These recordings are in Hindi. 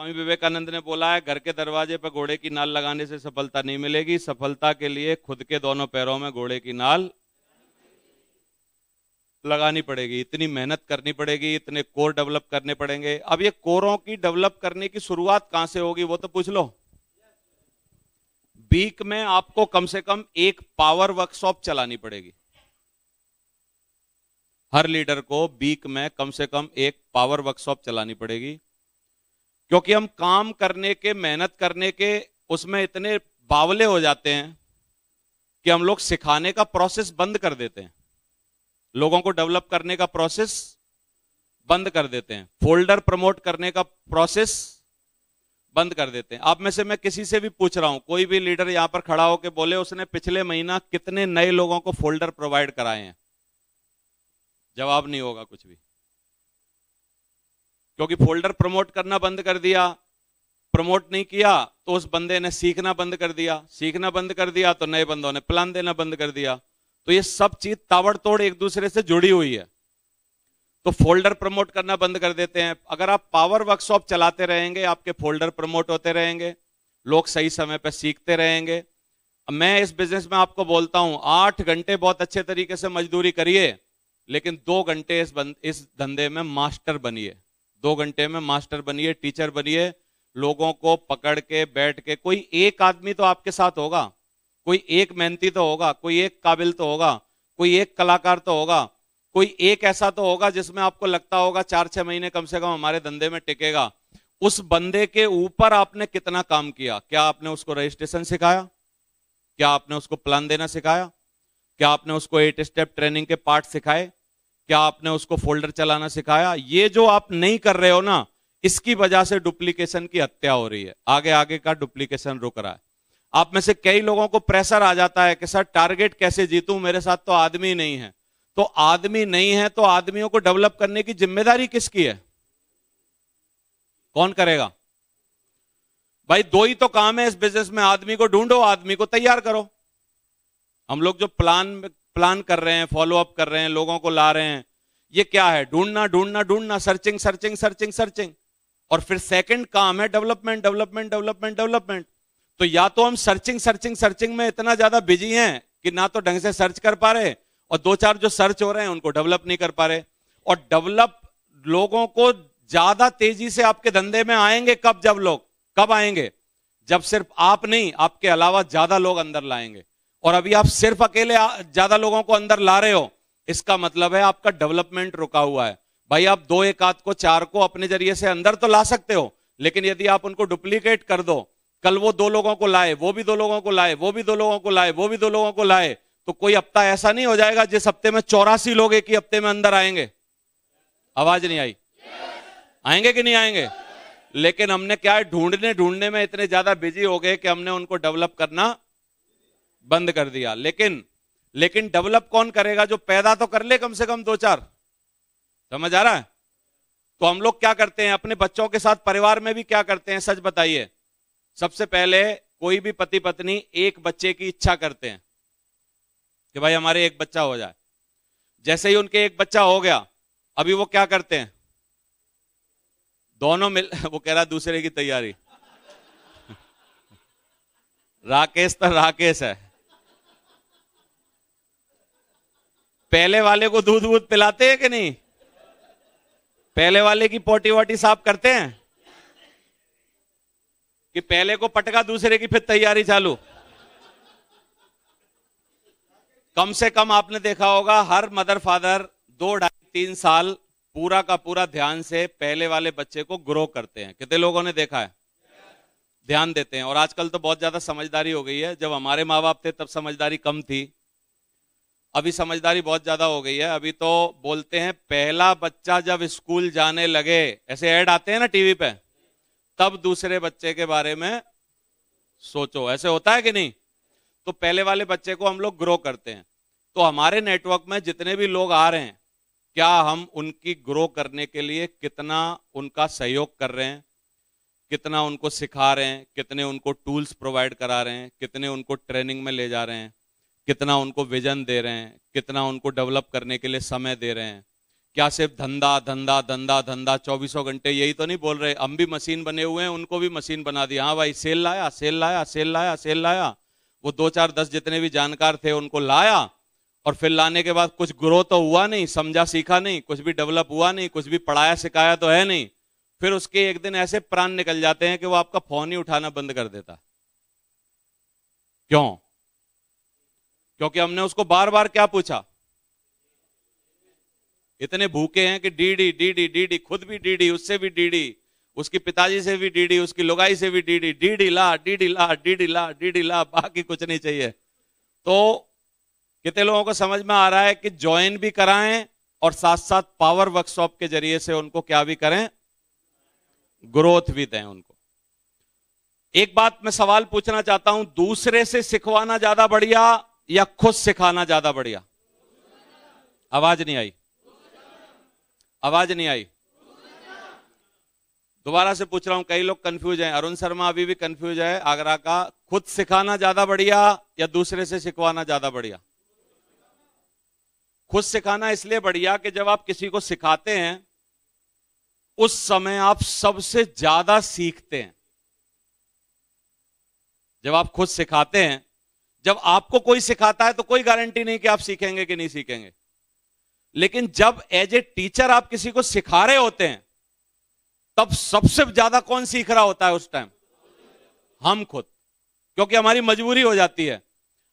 स्वामी विवेकानंद ने बोला है घर के दरवाजे पर घोड़े की नाल लगाने से सफलता नहीं मिलेगी सफलता के लिए खुद के दोनों पैरों में घोड़े की नाल लगानी पड़ेगी इतनी मेहनत करनी पड़ेगी इतने कोर डेवलप करने पड़ेंगे अब ये कोरों की डेवलप करने की शुरुआत कहां से होगी वो तो पूछ लो बीक में आपको कम से कम एक पावर वर्कशॉप चलानी पड़ेगी हर लीडर को बीक में कम से कम एक पावर वर्कशॉप चलानी पड़ेगी क्योंकि हम काम करने के मेहनत करने के उसमें इतने बावले हो जाते हैं कि हम लोग सिखाने का प्रोसेस बंद कर देते हैं लोगों को डेवलप करने का प्रोसेस बंद कर देते हैं फोल्डर प्रमोट करने का प्रोसेस बंद कर देते हैं आप में से मैं किसी से भी पूछ रहा हूं कोई भी लीडर यहां पर खड़ा होकर बोले उसने पिछले महीना कितने नए लोगों को फोल्डर प्रोवाइड कराए हैं जवाब नहीं होगा कुछ भी क्योंकि फोल्डर प्रमोट करना बंद कर दिया प्रमोट नहीं किया तो उस बंदे ने सीखना बंद कर दिया सीखना बंद कर दिया तो नए बंदों ने प्लान देना बंद कर दिया तो ये सब चीज ताबड़तोड़ एक दूसरे से जुड़ी हुई है तो फोल्डर प्रमोट करना बंद कर देते हैं अगर आप पावर वर्कशॉप चलाते रहेंगे आपके फोल्डर प्रमोट होते रहेंगे लोग सही समय पर सीखते रहेंगे मैं इस बिजनेस में आपको बोलता हूं आठ घंटे बहुत अच्छे तरीके से मजदूरी करिए लेकिन दो घंटे इस बंद इस धंधे में मास्टर बनिए दो घंटे में मास्टर बनिए टीचर बनिए लोगों को पकड़ के बैठ के कोई एक आदमी तो आपके साथ होगा कोई एक मेहनती तो होगा कोई एक काबिल तो होगा कोई एक कलाकार तो होगा कोई एक ऐसा तो होगा जिसमें आपको लगता होगा चार छह महीने कम से कम हमारे धंधे में टिकेगा उस बंदे के ऊपर आपने कितना काम किया क्या आपने उसको रजिस्ट्रेशन सिखाया क्या आपने उसको प्लान देना सिखाया क्या आपने उसको एट स्टेप ट्रेनिंग के पार्ट सिखाए क्या आपने उसको फोल्डर चलाना सिखाया ये जो आप नहीं कर रहे हो ना इसकी वजह से डुप्लीकेशन की हत्या हो रही है आगे आगे का डुप्लीकेशन रुक रहा है आप में से कई लोगों को प्रेशर आ जाता है कि सर टारगेट कैसे जीतू मेरे साथ तो आदमी नहीं है तो आदमी नहीं है तो आदमियों को डेवलप करने की जिम्मेदारी किसकी है कौन करेगा भाई दो ही तो काम है इस बिजनेस में आदमी को ढूंढो आदमी को तैयार करो हम लोग जो प्लान प्लान कर रहे हैं फॉलो अप कर रहे हैं लोगों को ला रहे हैं ये क्या है ढूंढना ढूंढना ढूंढना सर्चिंग सर्चिंग सर्चिंग सर्चिंग और फिर सेकंड काम है डेवलपमेंट डेवलपमेंट डेवलपमेंट डेवलपमेंट तो या तो हम सर्चिंग सर्चिंग सर्चिंग में इतना ज्यादा बिजी हैं कि ना तो ढंग से सर्च कर पा रहे और दो चार जो सर्च हो रहे हैं उनको डेवलप नहीं कर पा रहे और डेवलप लोगों को ज्यादा तेजी से आपके धंधे में आएंगे कब जब लोग कब आएंगे जब सिर्फ आप नहीं आपके अलावा ज्यादा लोग अंदर लाएंगे और अभी आप सिर्फ अकेले ज्यादा लोगों को अंदर ला रहे हो इसका मतलब है आपका डेवलपमेंट रुका हुआ है भाई आप दो एक आध को चार को अपने जरिए से अंदर तो ला सकते हो लेकिन यदि आप उनको डुप्लीकेट कर दो कल वो दो लोगों को लाए वो भी दो लोगों को लाए वो भी दो लोगों को लाए वो भी दो लोगों को लाए तो कोई हफ्ता ऐसा नहीं हो जाएगा जिस हफ्ते में चौरासी लोग एक ही हफ्ते में अंदर आएंगे आवाज नहीं आई आएंगे कि नहीं आएंगे लेकिन हमने क्या है ढूंढने ढूंढने में इतने ज्यादा बिजी हो गए कि हमने उनको डेवलप करना बंद कर दिया लेकिन लेकिन डेवलप कौन करेगा जो पैदा तो कर ले कम से कम दो चार समझ आ रहा है तो हम लोग क्या करते हैं अपने बच्चों के साथ परिवार में भी क्या करते हैं सच बताइए सबसे पहले कोई भी पति पत्नी एक बच्चे की इच्छा करते हैं कि भाई हमारे एक बच्चा हो जाए जैसे ही उनके एक बच्चा हो गया अभी वो क्या करते हैं दोनों मिल वो कह रहा दूसरे की तैयारी राकेश तो राकेश है पहले वाले को दूध वूध पिलाते हैं कि नहीं पहले वाले की पोटी वोटी साफ करते हैं कि पहले को पटका दूसरे की फिर तैयारी चालू कम से कम आपने देखा होगा हर मदर फादर दो ढाई तीन साल पूरा का पूरा ध्यान से पहले वाले बच्चे को ग्रो करते हैं कितने लोगों ने देखा है ध्यान देते हैं और आजकल तो बहुत ज्यादा समझदारी हो गई है जब हमारे माँ बाप थे तब समझदारी कम थी अभी समझदारी बहुत ज्यादा हो गई है अभी तो बोलते हैं पहला बच्चा जब स्कूल जाने लगे ऐसे ऐड आते हैं ना टीवी पे तब दूसरे बच्चे के बारे में सोचो ऐसे होता है कि नहीं तो पहले वाले बच्चे को हम लोग ग्रो करते हैं तो हमारे नेटवर्क में जितने भी लोग आ रहे हैं क्या हम उनकी ग्रो करने के लिए कितना उनका सहयोग कर रहे हैं कितना उनको सिखा रहे हैं कितने उनको टूल्स प्रोवाइड करा रहे हैं कितने उनको ट्रेनिंग में ले जा रहे हैं कितना उनको विजन दे रहे हैं कितना उनको डेवलप करने के लिए समय दे रहे हैं क्या सिर्फ धंधा धंधा धंधा धंधा चौबीसों घंटे यही तो नहीं बोल रहे हम भी मशीन बने हुए हैं उनको भी मशीन बना दिया हाँ भाई सेल लाया सेल लाया सेल लाया सेल लाया वो दो चार दस जितने भी जानकार थे उनको लाया और फिर लाने के बाद कुछ ग्रो तो हुआ नहीं समझा सीखा नहीं कुछ भी डेवलप हुआ नहीं कुछ भी पढ़ाया सिखाया तो है नहीं फिर उसके एक दिन ऐसे प्राण निकल जाते हैं कि वो आपका फोन ही उठाना बंद कर देता क्यों क्योंकि हमने उसको बार बार क्या पूछा इतने भूखे हैं कि डीडी डीडी डीडी खुद भी डीडी उससे भी डीडी उसके पिताजी से भी डीडी उसकी लुगाई से भी डीडी डीडी ला डीडी ला डीडी ला डीडी ला बाकी कुछ नहीं चाहिए तो कितने लोगों को समझ में आ रहा है कि ज्वाइन भी कराएं और साथ साथ पावर वर्कशॉप के जरिए से उनको क्या भी करें ग्रोथ भी दें उनको एक बात मैं सवाल पूछना चाहता हूं दूसरे से सिखवाना ज्यादा बढ़िया या खुद सिखाना ज्यादा बढ़िया आवाज नहीं आई आवाज नहीं आई दोबारा से पूछ रहा हूं कई लोग कंफ्यूज हैं अरुण शर्मा अभी भी कंफ्यूज है आगरा का खुद सिखाना ज्यादा बढ़िया या दूसरे से सिखवाना ज्यादा बढ़िया खुद सिखाना इसलिए बढ़िया कि जब आप किसी को सिखाते हैं उस समय आप सबसे ज्यादा सीखते हैं जब आप खुद सिखाते हैं जब आपको कोई सिखाता है तो कोई गारंटी नहीं कि आप सीखेंगे कि नहीं सीखेंगे लेकिन जब एज ए टीचर आप किसी को सिखा रहे होते हैं तब सबसे ज्यादा कौन सीख रहा होता है उस टाइम हम खुद क्योंकि हमारी मजबूरी हो जाती है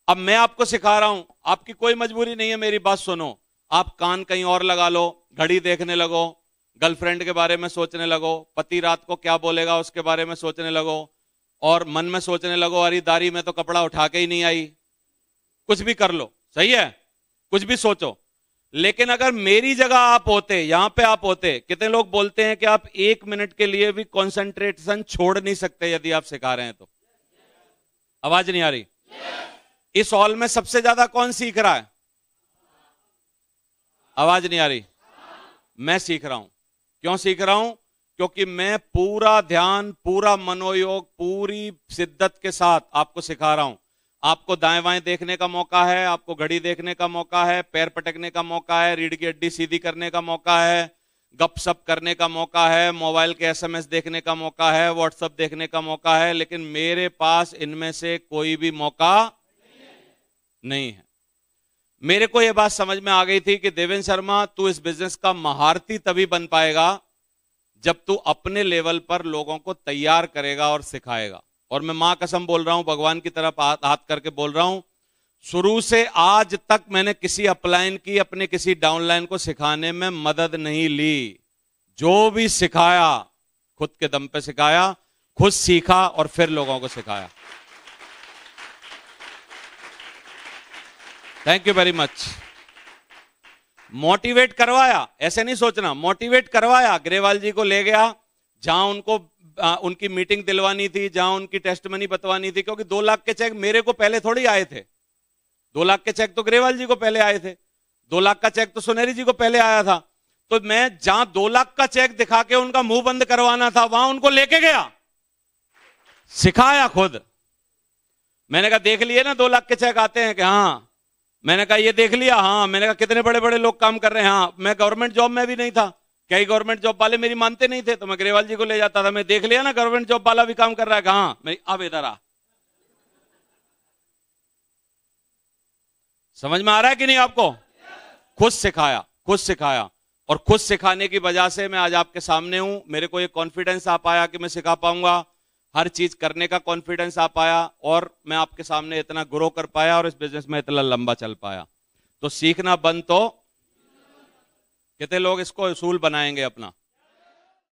अब मैं आपको सिखा रहा हूं आपकी कोई मजबूरी नहीं है मेरी बात सुनो आप कान कहीं और लगा लो घड़ी देखने लगो गर्लफ्रेंड के बारे में सोचने लगो पति रात को क्या बोलेगा उसके बारे में सोचने लगो और मन में सोचने लगो अरे दारी में तो कपड़ा उठा के ही नहीं आई कुछ भी कर लो सही है कुछ भी सोचो लेकिन अगर मेरी जगह आप होते यहां पे आप होते कितने लोग बोलते हैं कि आप एक मिनट के लिए भी कॉन्सेंट्रेशन छोड़ नहीं सकते यदि आप सिखा रहे हैं तो आवाज नहीं आ रही इस हॉल में सबसे ज्यादा कौन सीख रहा है आवाज नहीं आ रही मैं सीख रहा हूं क्यों सीख रहा हूं क्योंकि मैं पूरा ध्यान पूरा मनोयोग पूरी शिद्दत के साथ आपको सिखा रहा हूं आपको दाएं बाएं देखने का मौका है आपको घड़ी देखने का मौका है पैर पटकने का मौका है रीढ़ की हड्डी सीधी करने का मौका है गपशप करने का मौका है मोबाइल के एसएमएस देखने का मौका है व्हाट्सएप देखने का मौका है लेकिन मेरे पास इनमें से कोई भी मौका नहीं है मेरे को यह बात समझ में आ गई थी कि देवेंद्र शर्मा तू इस बिजनेस का महारती तभी बन पाएगा जब तू अपने लेवल पर लोगों को तैयार करेगा और सिखाएगा और मैं मां कसम बोल रहा हूं भगवान की तरफ हाथ करके बोल रहा हूं शुरू से आज तक मैंने किसी अपलाइन की अपने किसी डाउनलाइन को सिखाने में मदद नहीं ली जो भी सिखाया खुद के दम पे सिखाया खुद सीखा और फिर लोगों को सिखाया thank you very much motivate करवाया ऐसे नहीं सोचना मोटिवेट करवाया ग्रेवाल जी को ले गया जहां उनको आ, उनकी मीटिंग दिलवानी थी जहां उनकी टेस्ट मनी बतवानी थी क्योंकि दो लाख के चेक मेरे को पहले थोड़ी आए थे दो लाख के चेक तो ग्रेवाल जी को पहले आए थे दो लाख का चेक तो सुनहरी जी को पहले आया था तो मैं जहां दो लाख का चेक दिखा के उनका मुंह बंद करवाना था वहां उनको लेके गया सिखाया खुद मैंने कहा देख लिए ना दो लाख के चेक आते हैं कि हाँ मैंने कहा ये देख लिया हाँ मैंने कहा कितने बड़े बड़े लोग काम कर रहे हैं हाँ मैं गवर्नमेंट जॉब में भी नहीं था कई गवर्नमेंट जॉब वाले मेरी मानते नहीं थे तो मैं ग्रेवाल जी को ले जाता था मैं देख लिया ना गवर्नमेंट जॉब वाला भी काम कर रहा है हाँ अब इधर आ समझ में आ रहा है कि नहीं आपको खुद सिखाया खुद सिखाया और खुद सिखाने की वजह से मैं आज आपके सामने हूं मेरे को ये कॉन्फिडेंस आ पाया कि मैं सिखा पाऊंगा हर चीज करने का कॉन्फिडेंस आ पाया और मैं आपके सामने इतना ग्रो कर पाया और इस बिजनेस में इतना लंबा चल पाया तो सीखना बंद तो कितने लोग इसको असूल बनाएंगे अपना